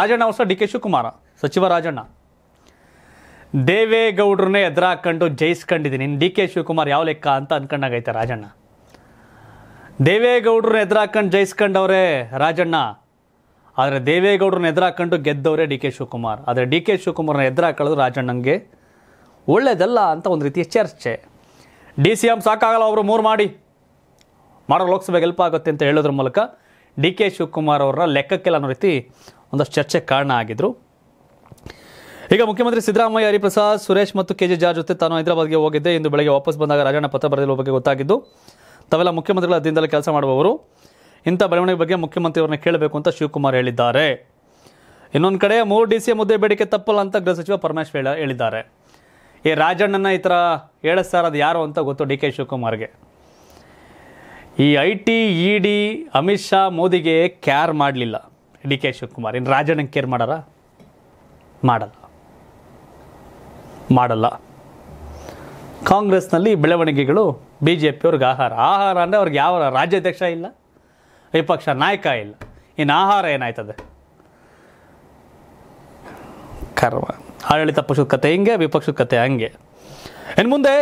ರಾಜಣ್ಣ ಹೊಸ ಡಿ ಕೆ ಶಿವಕುಮಾರ ಸಚಿವ ರಾಜಣ್ಣ ದೇವೇಗೌಡ್ರನ್ನೇ ಎದುರಾಕೊಂಡು ಜಯಿಸ್ಕೊಂಡಿದ್ದೀನಿ ಡಿ ಕೆ ಶಿವಕುಮಾರ್ ಯಾವ ಲೆಕ್ಕ ಅಂತ ಅಂದ್ಕೊಂಡಾಗೈತೆ ರಾಜಣ್ಣ ದೇವೇಗೌಡ್ರನ್ನ ಎದುರಾಕೊಂಡು ಜಯಿಸ್ಕೊಂಡವ್ರೆ ರಾಜಣ್ಣ ಆದರೆ ದೇವೇಗೌಡ್ರನ್ನ ಎದುರಾಕೊಂಡು ಗೆದ್ದವರೇ ಡಿ ಕೆ ಶಿವಕುಮಾರ್ ಆದರೆ ಡಿ ಕೆ ಶಿವಕುಮಾರ್ನ ಎದುರಾಕೊಳ್ಳೋದು ರಾಜಣ್ಣಂಗೆ ಒಳ್ಳೆಯದಲ್ಲ ಅಂತ ಒಂದು ರೀತಿಯ ಚರ್ಚೆ ಡಿ ಸಿ ಎಮ್ ಸಾಕಾಗಲ್ಲ ಅವರು ಮೂರು ಮಾಡಿ ಮಾಡೋ ಹೆಲ್ಪ್ ಆಗುತ್ತೆ ಅಂತ ಹೇಳೋದ್ರ ಮೂಲಕ ಡಿ ಕೆ ಶಿವಕುಮಾರ್ ಅವರ ಲೆಕ್ಕಕ್ಕೆಲ್ಲ ಅನ್ನೋ ರೀತಿ ಒಂದಷ್ಟು ಚರ್ಚೆ ಕಾರಣ ಆಗಿದ್ರು ಈಗ ಮುಖ್ಯಮಂತ್ರಿ ಸಿದ್ದರಾಮಯ್ಯ ಹರಿಪ್ರಸಾದ್ ಸುರೇಶ್ ಮತ್ತು ಕೆ ಜೆ ಜೊತೆ ತಾನು ಹೈದರಾಬಾದ್ಗೆ ಹೋಗಿದ್ದೆ ಇಂದು ಬೆಳಗ್ಗೆ ವಾಪಸ್ ಬಂದಾಗ ರಾಜಣ್ಣ ಪತ್ರ ಬರೆದಿರುವ ಬಗ್ಗೆ ಗೊತ್ತಾಗಿದ್ದು ತಾವೆಲ್ಲ ಮುಖ್ಯಮಂತ್ರಿಗಳ ದಿನದಲ್ಲಿ ಕೆಲಸ ಮಾಡುವವರು ಇಂಥ ಬೆಳವಣಿಗೆ ಬಗ್ಗೆ ಮುಖ್ಯಮಂತ್ರಿಯವರನ್ನ ಕೇಳಬೇಕು ಅಂತ ಶಿವಕುಮಾರ್ ಹೇಳಿದ್ದಾರೆ ಇನ್ನೊಂದು ಕಡೆ ಮೂರು ಡಿ ಸಿ ಮುದ್ದೆ ಬೇಡಿಕೆ ತಪ್ಪಲ್ಲ ಅಂತ ಗೃಹ ಸಚಿವ ಪರಮೇಶ್ವರ ಹೇಳಿದ್ದಾರೆ ಈ ರಾಜಣ್ಣನ ಈ ಥರ ಹೇಳಿಸ್ತಾ ಯಾರು ಅಂತ ಗೊತ್ತು ಡಿ ಕೆ ಶಿವಕುಮಾರ್ಗೆ ಈ I T E D Amit Shah ಮೋದಿಗೆ ಕ್ಯಾರ್ ಮಾಡಲಿಲ್ಲ ಡಿ ಕೆ ಶಿವಕುಮಾರ್ ಇನ್ನು ರಾಜಣ್ಣಂಗೆ ಕೇರ್ ಮಾಡಾರ ಮಾಡಲ್ಲ ಮಾಡಲ್ಲ ಕಾಂಗ್ರೆಸ್ನಲ್ಲಿ ಬೆಳವಣಿಗೆಗಳು ಬಿ ಜೆ ಪಿಯವ್ರಿಗೆ ಆಹಾರ ಆಹಾರ ಅಂದರೆ ಅವ್ರಿಗೆ ಯಾವ ರಾಜ್ಯಾಧ್ಯಕ್ಷ ಇಲ್ಲ ವಿಪಕ್ಷ ನಾಯಕ ಇಲ್ಲ ಇನ್ನು ಆಹಾರ ಏನಾಯ್ತದೆ ಕರ್ಮ ಆಡಳಿತ ಪಕ್ಷದ ಕತೆ ಹಿಂಗೆ ವಿಪಕ್ಷದ ಕತೆ ಹಂಗೆ ಇನ್ನು ಮುಂದೆ